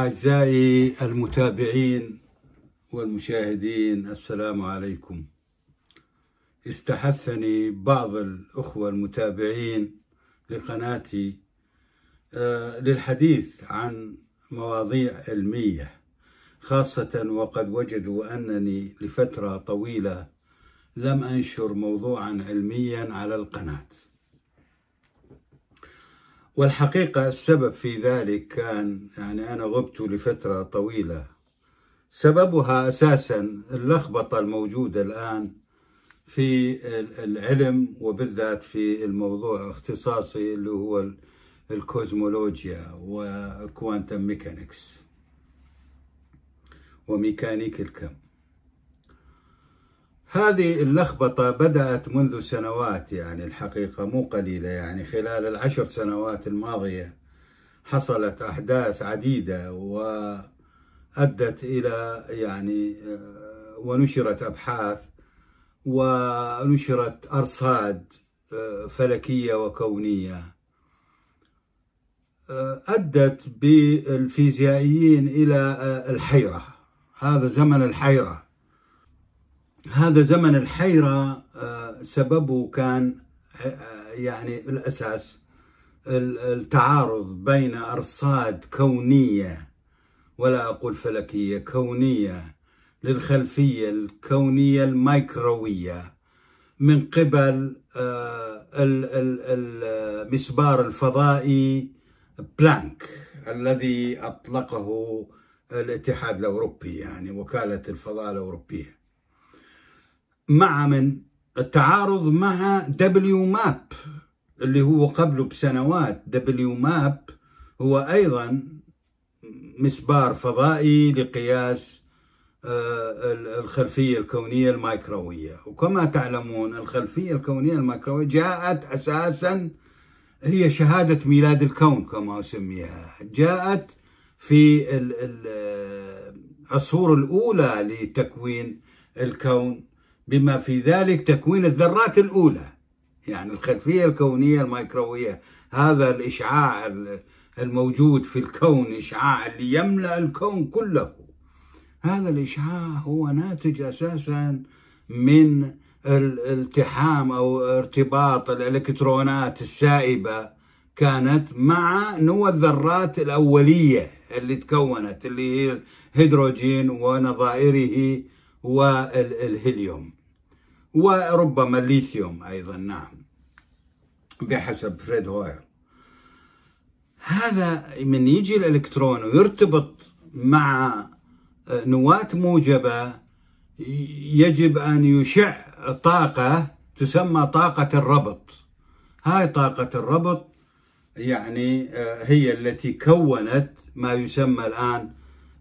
أعزائي المتابعين والمشاهدين السلام عليكم استحثني بعض الأخوة المتابعين لقناتي آه، للحديث عن مواضيع علمية خاصة وقد وجدوا أنني لفترة طويلة لم أنشر موضوعا علميا على القناة والحقيقة السبب في ذلك كان يعني أنا غبت لفترة طويلة سببها أساسا اللخبطة الموجودة الآن في العلم وبالذات في الموضوع اختصاصي اللي هو الكوزمولوجيا وكوانتم ميكانكس وميكانيك الكم هذه اللخبطة بدأت منذ سنوات يعني الحقيقة مو قليلة يعني خلال العشر سنوات الماضية حصلت أحداث عديدة وأدت إلى يعني آه، ونشرت أبحاث ونشرت أرصاد آه، فلكية وكونية آه، أدت بالفيزيائيين إلى الحيرة هذا زمن الحيرة هذا زمن الحيرة آه، سببه كان آه، آه، يعني الأساس التعارض بين أرصاد كونية ولا أقول فلكية كونية للخلفية الكونية الميكروية من قبل المسبار الفضائي بلانك الذي أطلقه الاتحاد الأوروبي يعني وكالة الفضاء الأوروبية مع من التعارض مع دبليو ماب اللي هو قبله بسنوات دبليو ماب هو أيضا مسبار فضائي لقياس آه، الخلفية الكونية الميكروية وكما تعلمون الخلفية الكونية الميكروية جاءت أساسا هي شهادة ميلاد الكون كما أسميها جاءت في آه، العصور الأولى لتكوين الكون بما في ذلك تكوين الذرات الأولى يعني الخلفية الكونية الميكروية هذا الإشعاع الموجود في الكون إشعاع اللي يملأ الكون كله هذا الإشعاع هو ناتج أساسا من الالتحام أو ارتباط الإلكترونات السائبة كانت مع نوى الذرات الأولية اللي تكونت اللي هي الهيدروجين ونظائره والهيليوم وربما الليثيوم أيضا نعم بحسب فريد هوير هذا من يجي الإلكترون ويرتبط مع آه، نواة موجبة يجب أن يشع طاقة تسمى طاقة الربط هاي طاقة الربط يعني آه، هي التي كونت ما يسمى الآن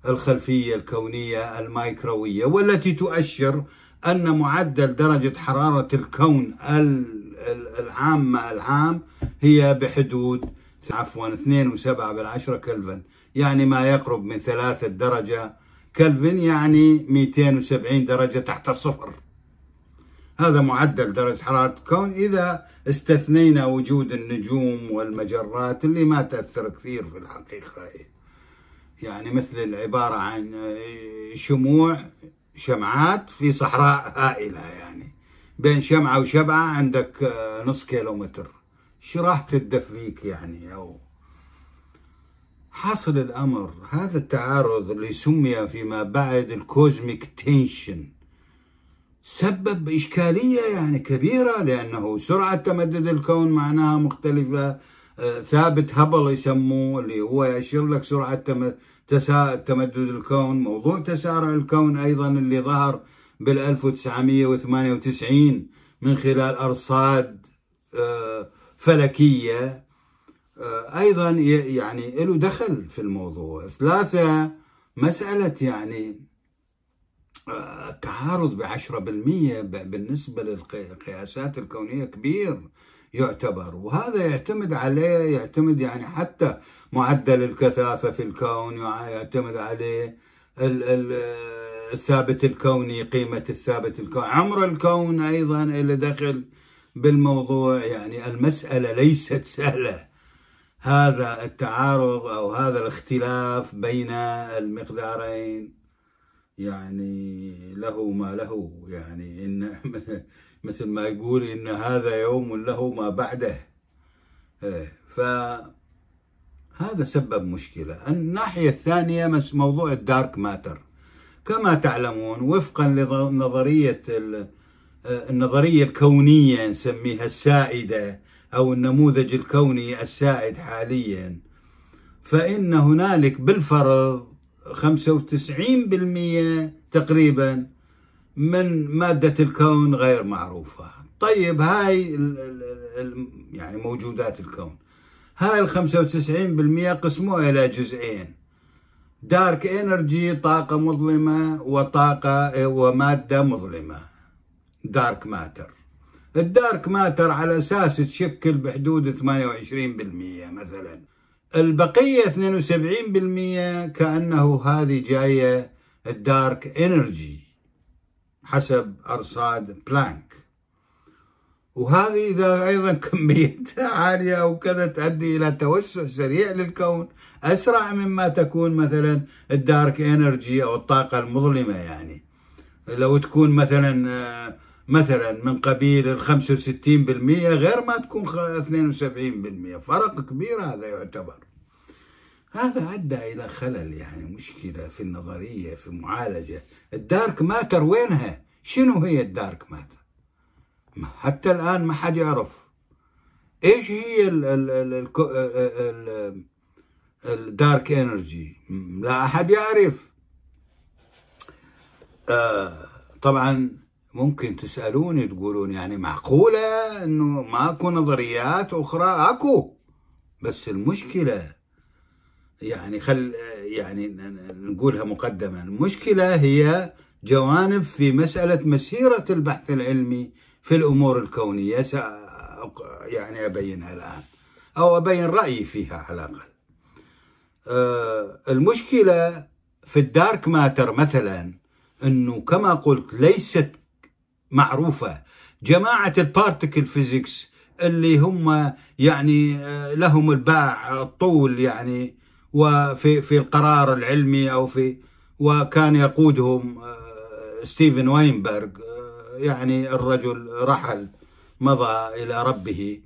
الخلفية الكونية الميكروية والتي تؤشر أن معدل درجة حرارة الكون العامة العام هي بحدود عفوا 2.7 بالعشرة كلفن يعني ما يقرب من ثلاثة درجة كلفن يعني 270 درجة تحت الصفر هذا معدل درجة حرارة الكون إذا استثنينا وجود النجوم والمجرات اللي ما تأثر كثير في الحقيقة يعني مثل العبارة عن شموع شمعات في صحراء هائلة يعني بين شمعة وشبعة عندك آه، نص كيلومتر شو راح تدف فيك يعني أو حاصل الأمر هذا التعارض اللي سمي فيما بعد الكوزميك تنشن سبب إشكالية يعني كبيرة لأنه سرعة تمدد الكون معناها مختلفة آه، ثابت هبل يسموه اللي هو يشير لك سرعة تمدد الكون موضوع تسارع الكون أيضا اللي ظهر بال1998 من خلال أرصاد آه، فلكية آه، أيضا يعني له دخل في الموضوع ثلاثة مسألة يعني التعارض آه، بعشرة بالمية بالنسبة للقياسات الكونية كبير يعتبر وهذا يعتمد عليه يعتمد يعني حتى معدل الكثافة في الكون يعني يعتمد عليه الثابت الكوني قيمة الثابت الكوني عمر الكون أيضا إلى دخل بالموضوع يعني المسألة ليست سهلة هذا التعارض أو هذا الاختلاف بين المقدارين يعني له ما له يعني إن مثلا مثل ما يقول إن هذا يوم له ما بعده إيه، فهذا سبب مشكلة الناحية الثانية موضوع الدارك ماتر كما تعلمون وفقا لنظرية آه، النظرية الكونية نسميها السائدة أو النموذج الكوني السائد حاليا فإن هنالك بالفرض 95% تقريبا من مادة الكون غير معروفة طيب هاي يعني موجودات الكون هاي ال 95% قسموها إلى جزئين دارك انرجي طاقة مظلمة وطاقة ومادة مظلمة دارك ماتر الدارك ماتر على اساس تشكل بحدود 28% مثلا البقية 72% كأنه هذه جاية الدارك انرجي حسب أرصاد بلانك وهذه إذا أيضا كميتها عالية أو كذا تؤدي إلى توسع سريع للكون أسرع مما تكون مثلا الدارك إنرجي أو الطاقة المظلمة يعني لو تكون مثلا آه، مثلا من قبيل ال 65% غير ما تكون 72% فرق كبير هذا يعتبر هذا أدى إلى خلل يعني مشكلة في النظرية في المعالجة الدارك ماتر وينها؟ شنو هي الدارك ماتر؟ حتى الآن ما حد يعرف إيش هي ال ال ال الدارك انرجي لا أحد يعرف آه، طبعا ممكن تسألوني تقولون يعني معقولة أنه ماكو نظريات أخرى أكو بس المشكلة يعني خل يعني نقولها مقدما المشكلة هي جوانب في مسألة مسيرة البحث العلمي في الأمور الكونية يعني أبينها الآن أو أبين رأيي فيها على الأقل آه، المشكلة في الدارك ماتر مثلا أنه كما قلت ليست معروفة جماعة البارتكل فيزيكس اللي هم يعني آه، لهم الباع الطول يعني وفي في القرار العلمي أو في وكان يقودهم آه، ستيفن واينبرغ آه، يعني الرجل رحل مضى إلى ربه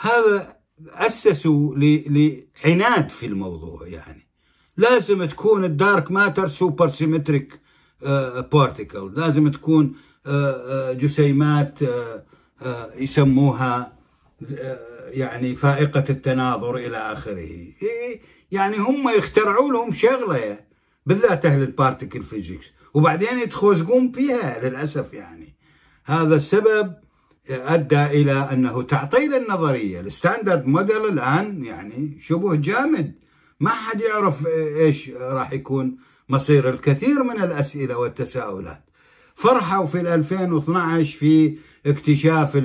هذا أسسوا لعناد في الموضوع يعني لازم تكون الدارك ماتر سوبر سيمتريك آه، بارتيكل لازم تكون جسيمات يسموها يعني فائقة التناظر إلى آخره يعني هم يخترعوا لهم شغلة بالذات أهل البارتيكل فيزيكس وبعدين يتخوزقون فيها للأسف يعني هذا السبب أدى إلى أنه تعطيل النظرية الستاندرد موديل الآن يعني شبه جامد ما حد يعرف إيش راح يكون مصير الكثير من الأسئلة والتساؤلات فرحوا في 2012 في اكتشاف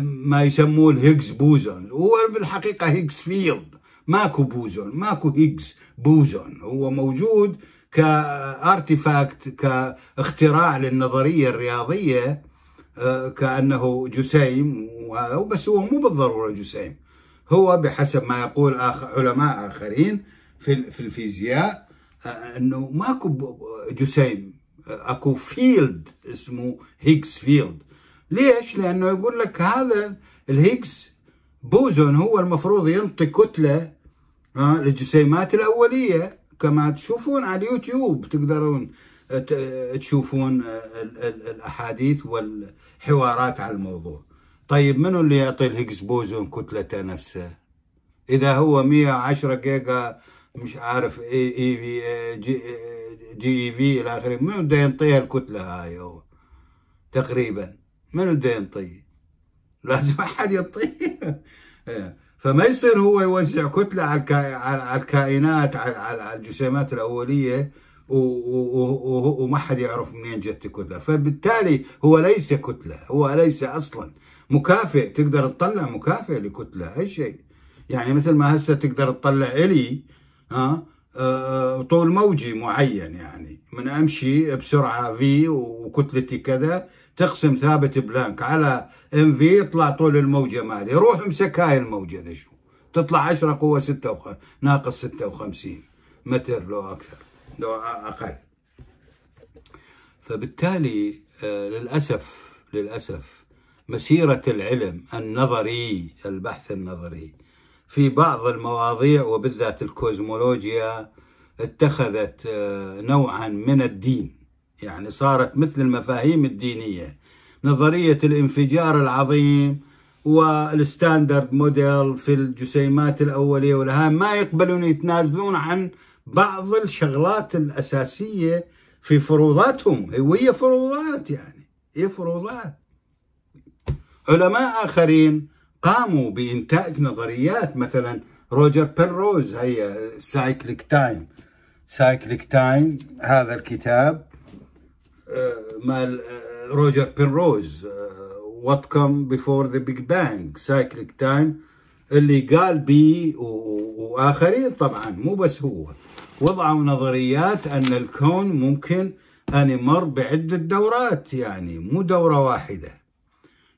ما يسموه الهيجز بوزون هو بالحقيقه هيجز فيلد ماكو بوزون ماكو هيجز بوزون هو موجود كارتيفاكت كاختراع للنظريه الرياضيه آه، كانه جسيم بس هو مو بالضروره جسيم هو بحسب ما يقول آخر علماء اخرين في في الفيزياء آه، انه ماكو جسيم آه، اكو فيلد اسمه هيجز فيلد ليش؟ لأنه يقول لك هذا الهيجز بوزون هو المفروض ينطي كتلة آه، للجسيمات الأولية كما تشوفون على اليوتيوب تقدرون آه، آه، تشوفون الأحاديث والحوارات على الموضوع طيب منو اللي يعطي الهيجز بوزون كتلته نفسه إذا هو 110 جيجا مش عارف اي في جي, اي في الى اخره من بده ينطيها الكتله هاي هو تقريبا منو بده ينطيه؟ لازم احد يطيه إيه. فما يصير هو يوزع كتله على الكائنات على الجسيمات الاوليه وما حد يعرف منين جت الكتله فبالتالي هو ليس كتله هو ليس اصلا مكافئ تقدر تطلع مكافئ لكتله اي شيء يعني مثل ما هسه تقدر تطلع الي ها آه، طول موجي معين يعني من امشي بسرعه في وكتلتي كذا تقسم ثابت بلانك على ام في يطلع طول الموجه مالي روح امسك هاي الموجه لشو تطلع 10 قوه 6 وخ... ناقص 56 متر لو اكثر لو اقل فبالتالي آه للاسف للاسف مسيره العلم النظري البحث النظري في بعض المواضيع وبالذات الكوزمولوجيا اتخذت آه، نوعا من الدين يعني صارت مثل المفاهيم الدينية نظرية الانفجار العظيم والستاندرد موديل في الجسيمات الأولية والهام ما يقبلون يتنازلون عن بعض الشغلات الأساسية في فروضاتهم وهي فروضات يعني هي فروضات علماء آخرين قاموا بإنتاج نظريات مثلا روجر بيروز هي سايكليك تايم سايكليك تايم هذا الكتاب آه، مال آه، روجر بنروز آه، وات كم بيفور ذا بيج بانج سايكليك تايم اللي قال بي واخرين طبعا مو بس هو وضعوا نظريات ان الكون ممكن ان يمر بعده دورات يعني مو دوره واحده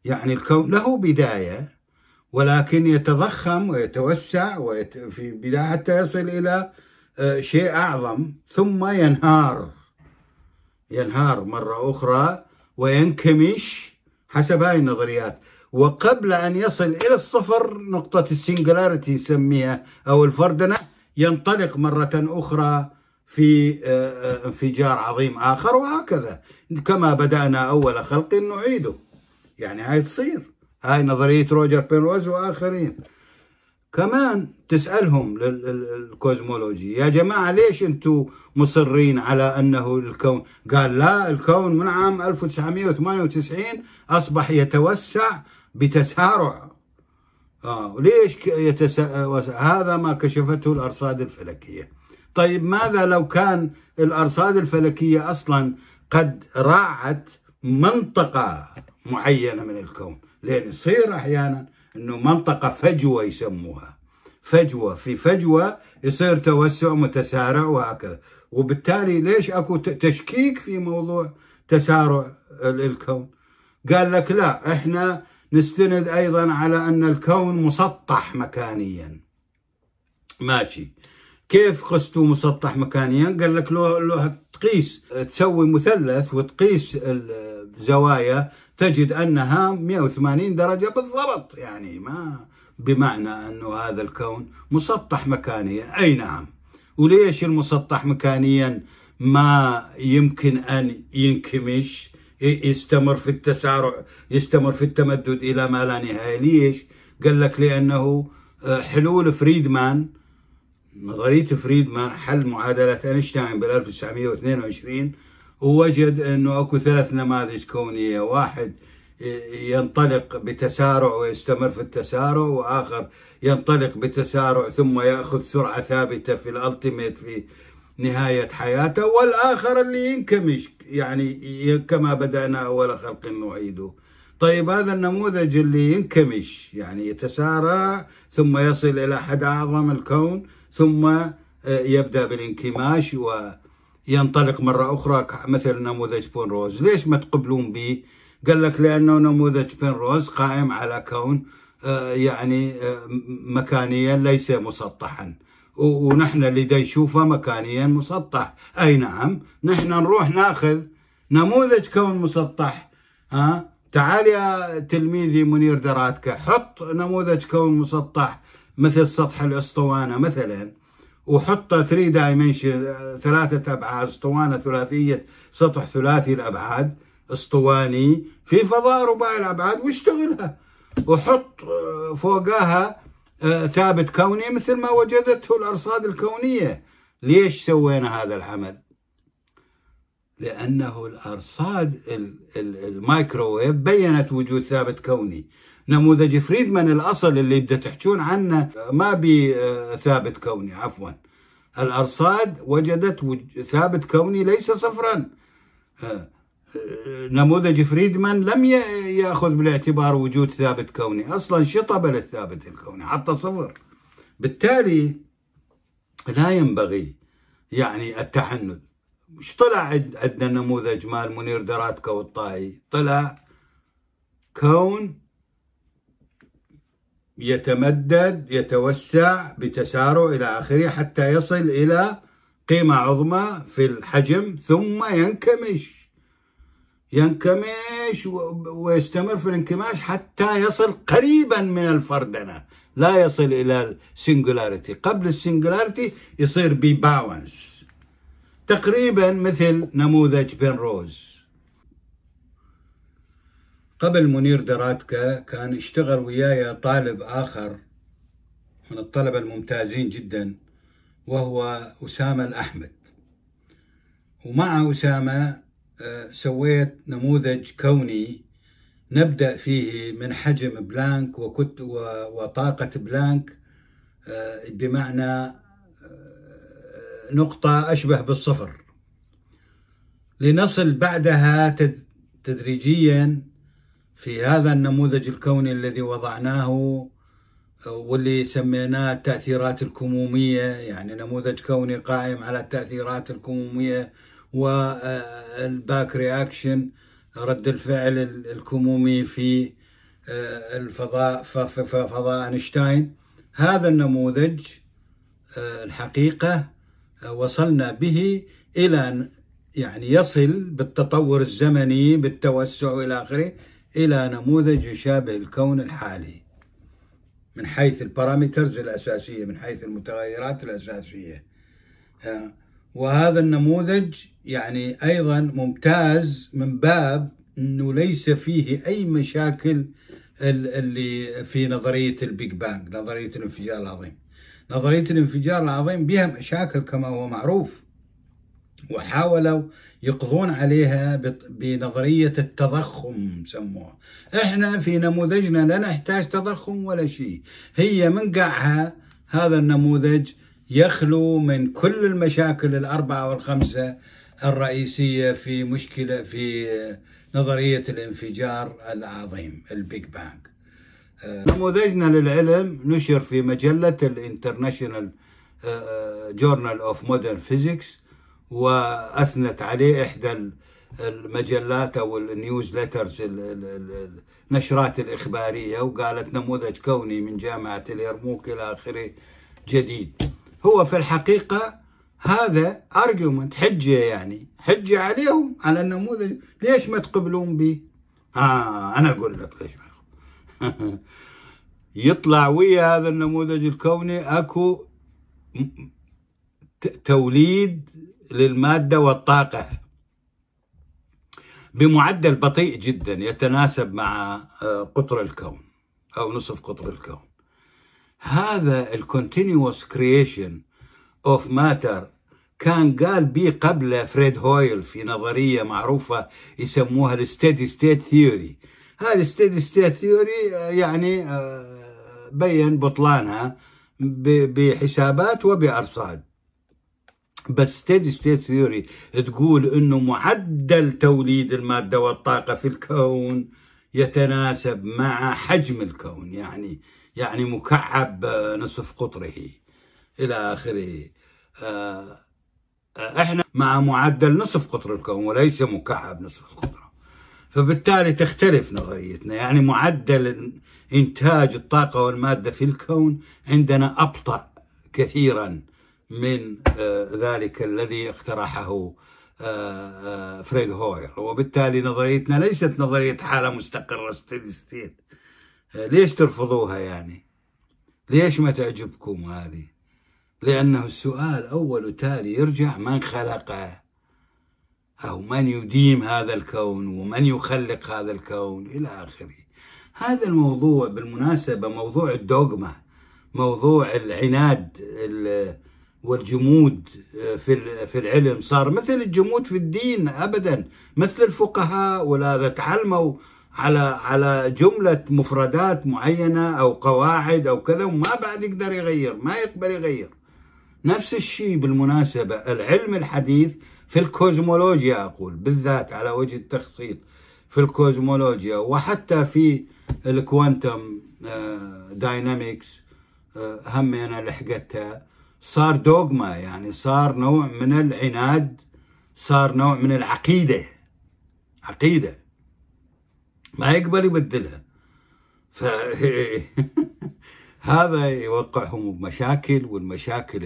يعني الكون له بدايه ولكن يتضخم ويتوسع ويت... في بدايه حتى يصل الى شيء اعظم ثم ينهار ينهار مرة أخرى وينكمش حسب هاي النظريات وقبل أن يصل إلى الصفر نقطة السنجلاريتي نسميها أو الفردنة ينطلق مرة أخرى في آه، آه، انفجار عظيم آخر وهكذا كما بدأنا أول خلق نعيده يعني هاي تصير هاي نظرية روجر بينروز وآخرين كمان تسالهم الكوزمولوجي يا جماعه ليش انتم مصرين على انه الكون قال لا الكون من عام 1998 اصبح يتوسع بتسارع اه ليش يتس... هذا ما كشفته الارصاد الفلكيه طيب ماذا لو كان الارصاد الفلكيه اصلا قد راعت منطقه معينه من الكون لان يصير احيانا انه منطقه فجوه يسموها فجوه في فجوه يصير توسع متسارع وهكذا وبالتالي ليش اكو تشكيك في موضوع تسارع الكون قال لك لا احنا نستند ايضا على ان الكون مسطح مكانيا ماشي كيف قستوا مسطح مكانيا قال لك لو, لو تقيس تسوي مثلث وتقيس الزوايا تجد أنها 180 درجة بالضبط يعني ما بمعنى أنه هذا الكون مسطح مكانيا أي نعم وليش المسطح مكانيا ما يمكن أن ينكمش يستمر في التسارع يستمر في التمدد إلى ما لا نهاية ليش قال لك لأنه آه، حلول فريدمان نظرية فريدمان حل معادلة أينشتاين بال 1922 ووجد انه اكو ثلاث نماذج كونيه واحد ينطلق بتسارع ويستمر في التسارع واخر ينطلق بتسارع ثم ياخذ سرعه ثابته في الالتيميت في نهايه حياته والاخر اللي ينكمش يعني كما بدانا اول خلق نعيده طيب هذا النموذج اللي ينكمش يعني يتسارع ثم يصل الى احد اعظم الكون ثم آه، يبدا بالانكماش و ينطلق مرة أخرى مثل نموذج روز ليش ما تقبلون به قال لك لأنه نموذج روز قائم على كون آه، يعني آه، مكانيا ليس مسطحا ونحن اللي نشوفه مكانيا مسطح أي نعم نحن نروح ناخذ نموذج كون مسطح ها تعال يا تلميذي منير دراتك حط نموذج كون مسطح مثل سطح الأسطوانة مثلا وحط 3 دايمنشن ثلاثة أبعاد اسطوانة ثلاثية سطح ثلاثي الأبعاد اسطواني في فضاء رباعي الأبعاد واشتغلها وحط آه، فوقها آه، ثابت كوني مثل ما وجدته الأرصاد الكونية ليش سوينا هذا العمل؟ لأنه الأرصاد المايكروويف بينت وجود ثابت كوني نموذج فريدمان الأصل اللي بدها تحجون عنه ما بي آه، ثابت كوني عفوا الأرصاد وجدت ثابت كوني ليس صفرا آه، آه، نموذج فريدمان لم ياخذ بالاعتبار وجود ثابت كوني اصلا شطب للثابت الكوني حتى صفر بالتالي لا ينبغي يعني التحنث مش طلع عندنا نموذج مال منير دراتكو الطائي طلع كون يتمدد يتوسع بتسارع إلى آخره حتى يصل إلى قيمة عظمى في الحجم ثم ينكمش ينكمش ويستمر في الانكماش حتى يصل قريبا من الفردنة لا يصل إلى السنجولاريتي قبل السنجولاريتي يصير بباونس تقريبا مثل نموذج روز قبل منير دراتكا كان اشتغل وياي طالب آخر من الطلبة الممتازين جدا وهو أسامة الأحمد ومع أسامة آه، سويت نموذج كوني نبدأ فيه من حجم بلانك وكت وطاقة بلانك آه، بمعنى آه، نقطة أشبه بالصفر لنصل بعدها تدريجيا في هذا النموذج الكوني الذي وضعناه آه، واللي سميناه التأثيرات الكمومية يعني نموذج كوني قائم على التأثيرات الكمومية والباك آه، رياكشن رد الفعل الكمومي في آه، الفضاء في فضاء أينشتاين هذا النموذج الحقيقة وصلنا به إلى يعني يصل بالتطور الزمني بالتوسع إلى آخره إلى نموذج يشابه الكون الحالي من حيث البارامترز الأساسية من حيث المتغيرات الأساسية وهذا النموذج يعني أيضا ممتاز من باب أنه ليس فيه أي مشاكل اللي في نظرية البيج بانج نظرية الانفجار العظيم نظرية الانفجار العظيم بها مشاكل كما هو معروف وحاولوا يقضون عليها بنظرية التضخم سموها احنا في نموذجنا لا نحتاج تضخم ولا شيء هي من قاعها هذا النموذج يخلو من كل المشاكل الأربعة والخمسة الرئيسية في مشكلة في نظرية الانفجار العظيم البيج بانج آه، نموذجنا للعلم نشر في مجلة الانترناشنال جورنال اوف مودرن فيزيكس واثنت عليه احدى المجلات او النيوزلترز النشرات الاخباريه وقالت نموذج كوني من جامعه اليرموك الى اخره جديد هو في الحقيقه هذا ارجيومنت حجه يعني حجه عليهم على النموذج ليش ما تقبلون به؟ اه انا اقول لك ليش ما يطلع ويا هذا النموذج الكوني اكو توليد للمادة والطاقة بمعدل بطيء جدا يتناسب مع آه، قطر الكون أو نصف قطر الكون هذا الكونتينيوس كرييشن اوف ماتر كان قال به قبله فريد هويل في نظريه معروفه يسموها الستيدي ستيت ثيوري هذه الستيدي ستيت ثيوري يعني آه، بين بطلانها بحسابات وبارصاد بس ستيدي ستيت ثيوري تقول انه معدل توليد الماده والطاقه في الكون يتناسب مع حجم الكون يعني يعني مكعب نصف قطره الى اخره آه، احنا مع معدل نصف قطر الكون وليس مكعب نصف القطره فبالتالي تختلف نظريتنا يعني معدل انتاج الطاقه والماده في الكون عندنا ابطا كثيرا من آه، ذلك الذي اقترحه آه، آه، فريد هوير وبالتالي نظريتنا ليست نظرية حالة مستقرة ستيدي ستيت ليش ترفضوها يعني ليش ما تعجبكم هذه لأنه السؤال أول وتالي يرجع من خلقه أو من يديم هذا الكون ومن يخلق هذا الكون إلى آخره هذا الموضوع بالمناسبة موضوع الدوغما موضوع العناد والجمود آه، في في العلم صار مثل الجمود في الدين ابدا مثل الفقهاء ولا تعلموا على على جمله مفردات معينه او قواعد او كذا وما بعد يقدر يغير ما يقبل يغير نفس الشيء بالمناسبه العلم الحديث في الكوزمولوجيا اقول بالذات على وجه التخصيص في الكوزمولوجيا وحتى في الكوانتم داينامكس آه، آه، هم انا لحقتها صار دوغما يعني صار نوع من العناد صار نوع من العقيدة عقيدة ما يقبل يبدلها ف هذا يوقعهم بمشاكل والمشاكل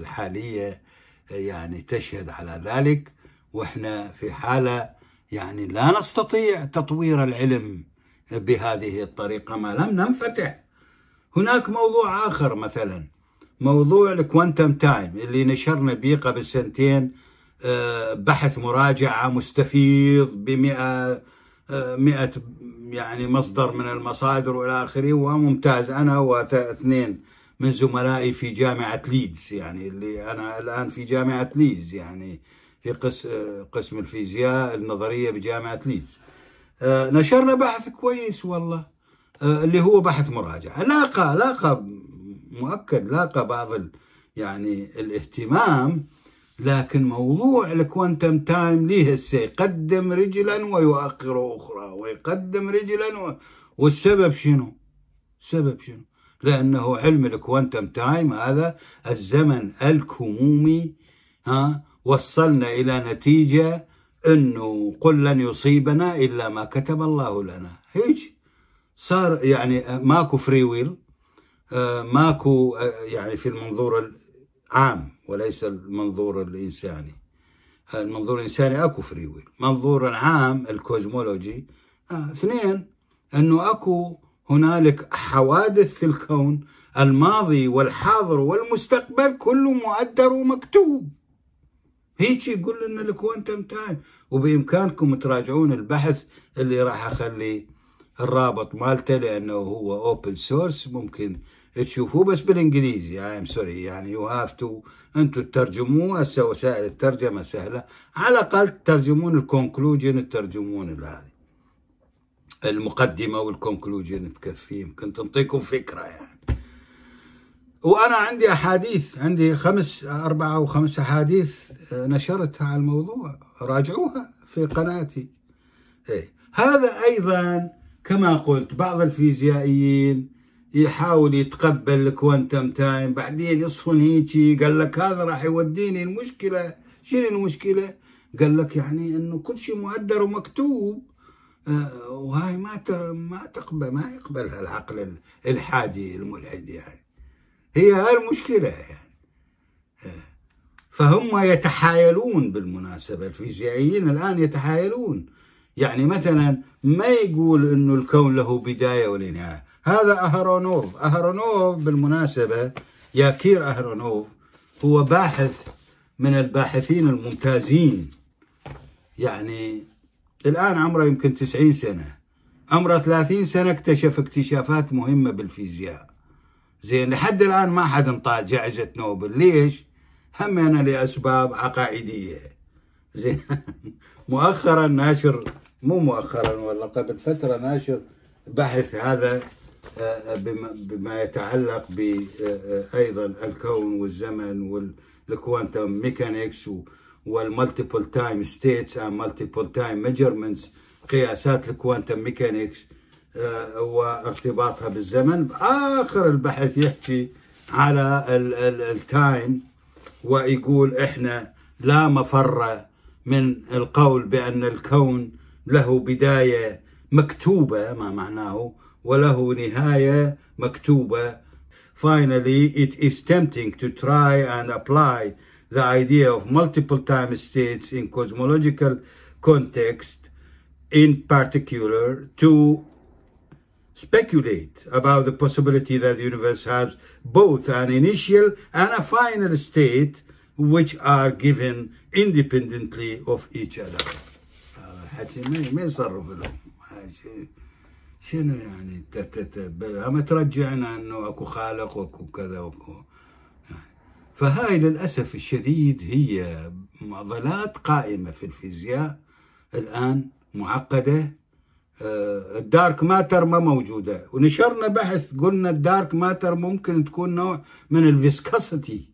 الحالية يعني تشهد على ذلك واحنا في حالة يعني لا نستطيع تطوير العلم بهذه الطريقة ما لم ننفتح هناك موضوع آخر مثلاً موضوع الكوانتم تايم اللي نشرنا به قبل سنتين آه، بحث مراجعة مستفيض بمئة آه، مئة يعني مصدر من المصادر والى اخره وممتاز انا واثنين من زملائي في جامعة ليدز يعني اللي انا الان في جامعة ليدز يعني في آه، قسم الفيزياء النظرية بجامعة ليدز نشرنا بحث كويس والله اللي هو بحث مراجعة لاقى لاقى مؤكد لاقى بعض ال يعني الاهتمام لكن موضوع الكوانتم تايم ليه هسه يقدم رجلا ويؤخر اخرى ويقدم رجلا و... والسبب شنو؟ السبب شنو؟ لانه علم الكوانتم تايم هذا الزمن الكمومي ها وصلنا الى نتيجه انه قل لن يصيبنا الا ما كتب الله لنا هيك صار يعني ماكو فري ويل آه، ماكو آه، يعني في المنظور العام وليس المنظور الإنساني آه، المنظور الإنساني أكو فري ويل منظور العام الكوزمولوجي اثنين أنه أكو هنالك حوادث في الكون الماضي والحاضر والمستقبل كله مؤدر ومكتوب هيك يقول لنا الكوانتم تايم وبامكانكم تراجعون البحث اللي راح اخلي الرابط مالته لانه هو اوبن سورس ممكن تشوفوه بس بالانجليزي ايم سوري يعني يو هاف تو انتم تترجموه هسه وسائل الترجمه سهله على الاقل تترجمون الكونكلوجن تترجمون هذه المقدمه والكونكلوجن تكفي يمكن تنطيكم فكره يعني وانا عندي احاديث عندي خمس اربعه او خمس احاديث آه، نشرتها على الموضوع راجعوها في قناتي إيه. هذا ايضا كما قلت بعض الفيزيائيين يحاول يتقبل الكوانتم تايم بعدين يصفن هيجي قال لك هذا راح يوديني المشكله شنو المشكله قال لك يعني انه كل شيء مؤدر ومكتوب آه، وهاي ما ما تقبل ما يقبلها العقل الحادي الملحد يعني هي هاي المشكله يعني آه، فهم يتحايلون بالمناسبة الفيزيائيين الآن يتحايلون يعني مثلا ما يقول أنه الكون له بداية نهاية هذا أهرونوف أهرونوف بالمناسبة ياكير أهرونوف هو باحث من الباحثين الممتازين يعني الآن عمره يمكن 90 سنة عمره 30 سنة اكتشف اكتشافات مهمة بالفيزياء زين لحد الآن ما حد انطاه جائزة نوبل ليش؟ هم أنا لأسباب عقائدية زين مؤخرا ناشر مو مؤخرا ولا قبل فترة ناشر بحث هذا بما يتعلق ب آه، ايضا الكون والزمن والكوانتم ميكانيكس والمالتيبل تايم ستيتس اند آه، مالتيبل تايم ميجرمنتس قياسات الكوانتم ميكانيكس آه، وارتباطها بالزمن اخر البحث يحكي على التايم ويقول احنا لا مفر من القول بان الكون له بدايه مكتوبه ما معناه وله نهاية مكتوبة Finally, it is tempting to try and apply the idea of multiple time states in cosmological context, in particular, to speculate about the possibility that the universe has both an initial and a final state which are given independently of each other. شنو يعني هم ترجعنا انه اكو خالق واكو كذا واكو يعني فهاي للاسف الشديد هي معضلات قائمه في الفيزياء الان معقده آه، الدارك ماتر ما موجوده ونشرنا بحث قلنا الدارك ماتر ممكن تكون نوع من الفيسكاسيتي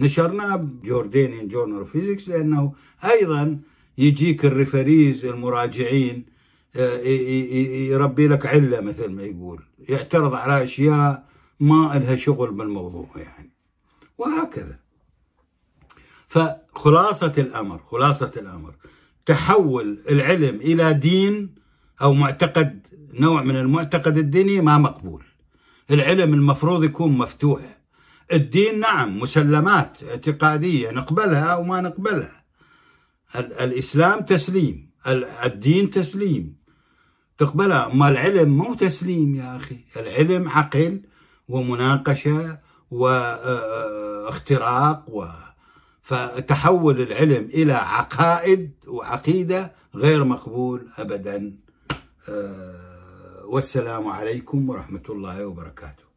نشرناه بجوردانيان جورنال فيزيكس لانه ايضا يجيك الريفريز المراجعين إيه، إيه، إيه، يربي لك عله مثل ما يقول يعترض على اشياء ما لها شغل بالموضوع يعني وهكذا فخلاصه الامر خلاصه الامر تحول العلم الى دين او معتقد نوع من المعتقد الديني ما مقبول العلم المفروض يكون مفتوح الدين نعم مسلمات اعتقاديه نقبلها او ما نقبلها الاسلام تسليم الدين تسليم تقبلها أما العلم مو تسليم يا أخي العلم عقل ومناقشة واختراق آه، آه، و... فتحول العلم إلى عقائد وعقيدة غير مقبول أبدا آه، والسلام عليكم ورحمة الله وبركاته